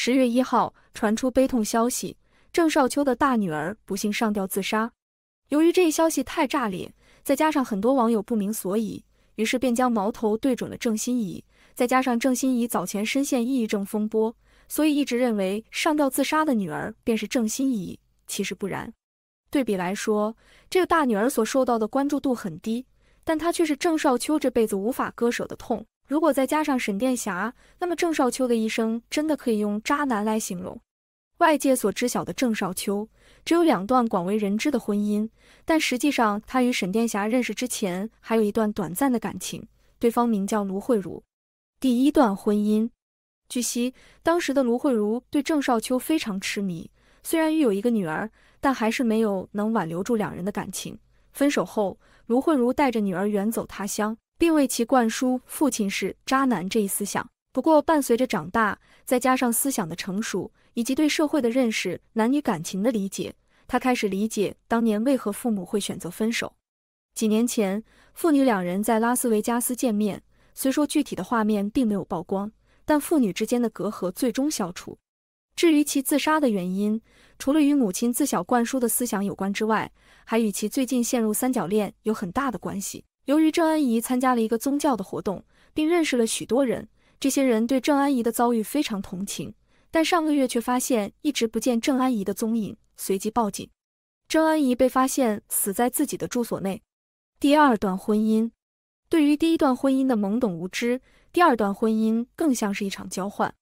十月一号传出悲痛消息，郑少秋的大女儿不幸上吊自杀。由于这一消息太炸裂，再加上很多网友不明所以，于是便将矛头对准了郑欣宜。再加上郑欣宜早前身陷抑郁症风波，所以一直认为上吊自杀的女儿便是郑欣宜。其实不然，对比来说，这个大女儿所受到的关注度很低，但她却是郑少秋这辈子无法割舍的痛。如果再加上沈殿霞，那么郑少秋的一生真的可以用渣男来形容。外界所知晓的郑少秋只有两段广为人知的婚姻，但实际上他与沈殿霞认识之前还有一段短暂的感情，对方名叫卢慧茹。第一段婚姻，据悉当时的卢慧茹对郑少秋非常痴迷，虽然育有一个女儿，但还是没有能挽留住两人的感情。分手后，卢慧茹带着女儿远走他乡。并为其灌输“父亲是渣男”这一思想。不过，伴随着长大，再加上思想的成熟以及对社会的认识、男女感情的理解，他开始理解当年为何父母会选择分手。几年前，父女两人在拉斯维加斯见面，虽说具体的画面并没有曝光，但父女之间的隔阂最终消除。至于其自杀的原因，除了与母亲自小灌输的思想有关之外，还与其最近陷入三角恋有很大的关系。由于郑安怡参加了一个宗教的活动，并认识了许多人，这些人对郑安怡的遭遇非常同情，但上个月却发现一直不见郑安怡的踪影，随即报警。郑安怡被发现死在自己的住所内。第二段婚姻，对于第一段婚姻的懵懂无知，第二段婚姻更像是一场交换。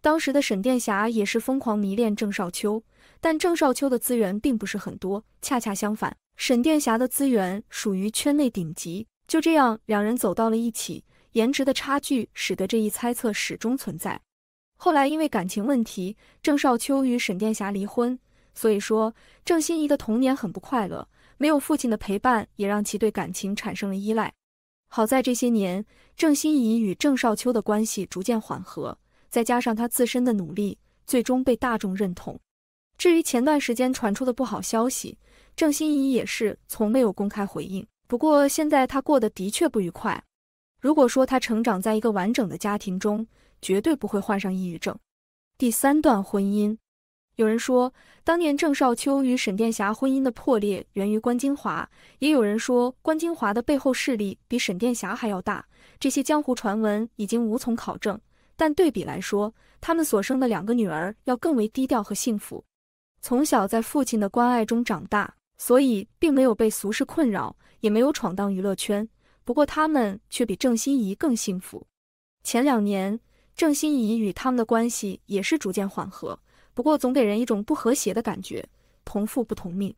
当时的沈殿霞也是疯狂迷恋郑少秋，但郑少秋的资源并不是很多，恰恰相反。沈殿霞的资源属于圈内顶级，就这样，两人走到了一起。颜值的差距使得这一猜测始终存在。后来因为感情问题，郑少秋与沈殿霞离婚。所以说，郑欣宜的童年很不快乐，没有父亲的陪伴，也让其对感情产生了依赖。好在这些年，郑欣宜与郑少秋的关系逐渐缓和，再加上她自身的努力，最终被大众认同。至于前段时间传出的不好消息。郑欣宜也是从没有公开回应，不过现在她过得的确不愉快。如果说她成长在一个完整的家庭中，绝对不会患上抑郁症。第三段婚姻，有人说当年郑少秋与沈殿霞婚姻的破裂源于关金华，也有人说关金华的背后势力比沈殿霞还要大。这些江湖传闻已经无从考证，但对比来说，他们所生的两个女儿要更为低调和幸福，从小在父亲的关爱中长大。所以并没有被俗世困扰，也没有闯荡娱乐圈。不过他们却比郑欣宜更幸福。前两年，郑欣宜与他们的关系也是逐渐缓和，不过总给人一种不和谐的感觉。同父不同命，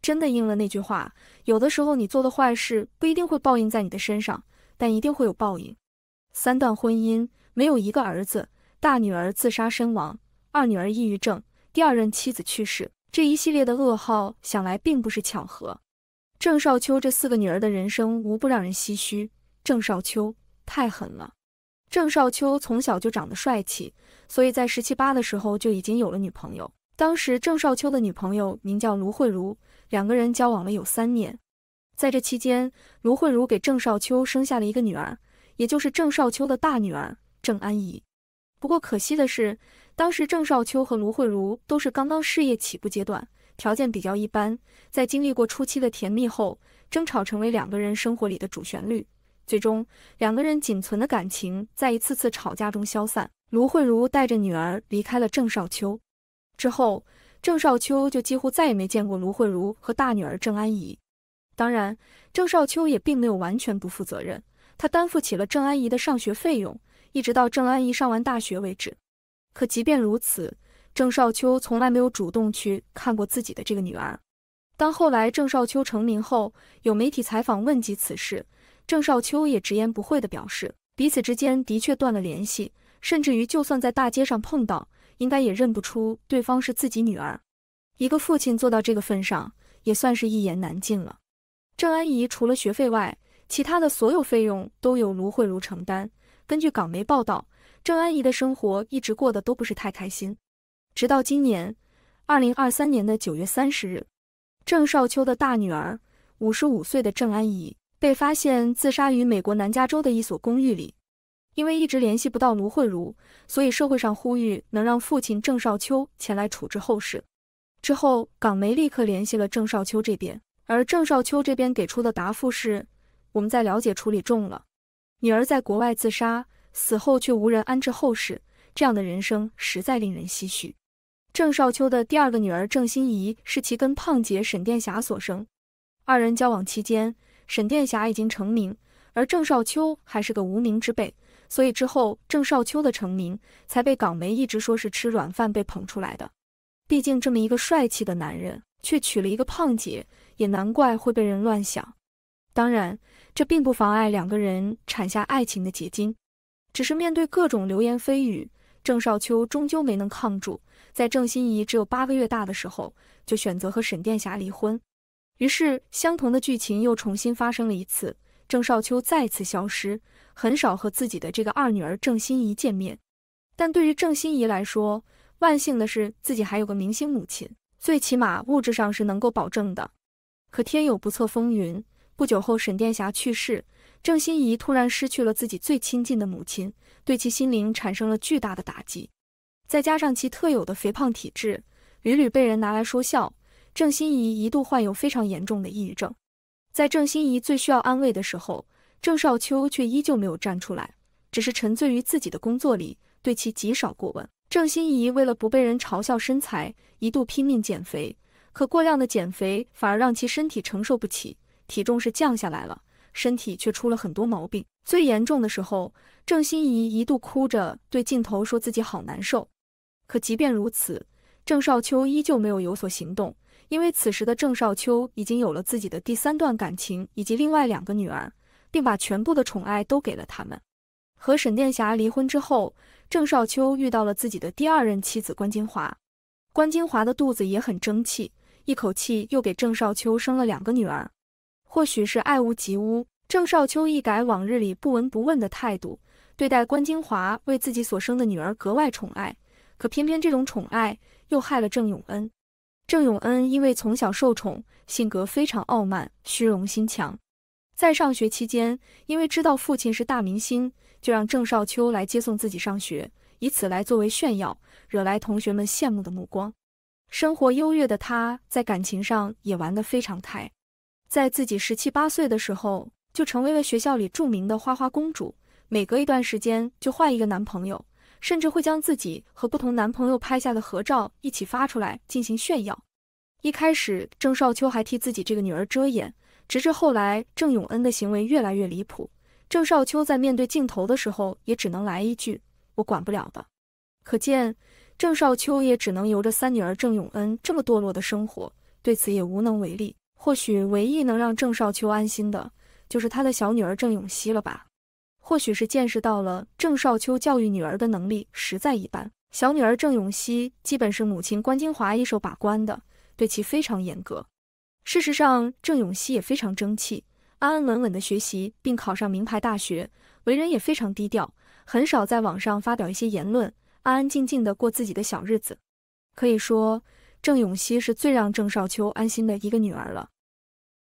真的应了那句话：有的时候你做的坏事不一定会报应在你的身上，但一定会有报应。三段婚姻，没有一个儿子，大女儿自杀身亡，二女儿抑郁症，第二任妻子去世。这一系列的噩耗，想来并不是巧合。郑少秋这四个女儿的人生无不让人唏嘘。郑少秋太狠了。郑少秋从小就长得帅气，所以在十七八的时候就已经有了女朋友。当时郑少秋的女朋友名叫卢慧茹，两个人交往了有三年。在这期间，卢慧茹给郑少秋生下了一个女儿，也就是郑少秋的大女儿郑安怡。不过可惜的是。当时，郑少秋和卢慧茹都是刚刚事业起步阶段，条件比较一般。在经历过初期的甜蜜后，争吵成为两个人生活里的主旋律。最终，两个人仅存的感情在一次次吵架中消散。卢慧茹带着女儿离开了郑少秋，之后，郑少秋就几乎再也没见过卢慧茹和大女儿郑安怡。当然，郑少秋也并没有完全不负责任，他担负起了郑安怡的上学费用，一直到郑安怡上完大学为止。可即便如此，郑少秋从来没有主动去看过自己的这个女儿。当后来郑少秋成名后，有媒体采访问及此事，郑少秋也直言不讳地表示，彼此之间的确断了联系，甚至于就算在大街上碰到，应该也认不出对方是自己女儿。一个父亲做到这个份上，也算是一言难尽了。郑安怡除了学费外，其他的所有费用都由卢慧茹承担。根据港媒报道。郑阿姨的生活一直过得都不是太开心，直到今年二零二三年的九月三十日，郑少秋的大女儿五十五岁的郑安怡被发现自杀于美国南加州的一所公寓里。因为一直联系不到卢慧茹，所以社会上呼吁能让父亲郑少秋前来处置后事。之后，港媒立刻联系了郑少秋这边，而郑少秋这边给出的答复是：我们在了解处理中了，女儿在国外自杀。死后却无人安置后事，这样的人生实在令人唏嘘。郑少秋的第二个女儿郑欣宜是其跟胖姐沈殿霞所生。二人交往期间，沈殿霞已经成名，而郑少秋还是个无名之辈，所以之后郑少秋的成名才被港媒一直说是吃软饭被捧出来的。毕竟这么一个帅气的男人，却娶了一个胖姐，也难怪会被人乱想。当然，这并不妨碍两个人产下爱情的结晶。只是面对各种流言蜚语，郑少秋终究没能抗住，在郑欣怡只有八个月大的时候，就选择和沈殿霞离婚。于是，相同的剧情又重新发生了一次，郑少秋再次消失，很少和自己的这个二女儿郑欣怡见面。但对于郑欣怡来说，万幸的是自己还有个明星母亲，最起码物质上是能够保证的。可天有不测风云，不久后沈殿霞去世。郑欣怡突然失去了自己最亲近的母亲，对其心灵产生了巨大的打击。再加上其特有的肥胖体质，屡屡被人拿来说笑。郑欣怡一度患有非常严重的抑郁症。在郑欣怡最需要安慰的时候，郑少秋却依旧没有站出来，只是沉醉于自己的工作里，对其极少过问。郑欣怡为了不被人嘲笑身材，一度拼命减肥，可过量的减肥反而让其身体承受不起，体重是降下来了。身体却出了很多毛病，最严重的时候，郑欣宜一度哭着对镜头说自己好难受。可即便如此，郑少秋依旧没有有所行动，因为此时的郑少秋已经有了自己的第三段感情以及另外两个女儿，并把全部的宠爱都给了他们。和沈殿霞离婚之后，郑少秋遇到了自己的第二任妻子关金华，关金华的肚子也很争气，一口气又给郑少秋生了两个女儿。或许是爱屋及乌，郑少秋一改往日里不闻不问的态度，对待关金华为自己所生的女儿格外宠爱。可偏偏这种宠爱又害了郑永恩。郑永恩因为从小受宠，性格非常傲慢，虚荣心强。在上学期间，因为知道父亲是大明星，就让郑少秋来接送自己上学，以此来作为炫耀，惹来同学们羡慕的目光。生活优越的他，在感情上也玩得非常开。在自己十七八岁的时候，就成为了学校里著名的花花公主，每隔一段时间就换一个男朋友，甚至会将自己和不同男朋友拍下的合照一起发出来进行炫耀。一开始，郑少秋还替自己这个女儿遮掩，直至后来郑永恩的行为越来越离谱，郑少秋在面对镜头的时候也只能来一句“我管不了的”。可见，郑少秋也只能由着三女儿郑永恩这么堕落的生活，对此也无能为力。或许唯一能让郑少秋安心的，就是他的小女儿郑永熙了吧？或许是见识到了郑少秋教育女儿的能力实在一般，小女儿郑永熙基本是母亲关金华一手把关的，对其非常严格。事实上，郑永熙也非常争气，安安稳稳的学习，并考上名牌大学，为人也非常低调，很少在网上发表一些言论，安安静静的过自己的小日子。可以说。郑永熙是最让郑少秋安心的一个女儿了。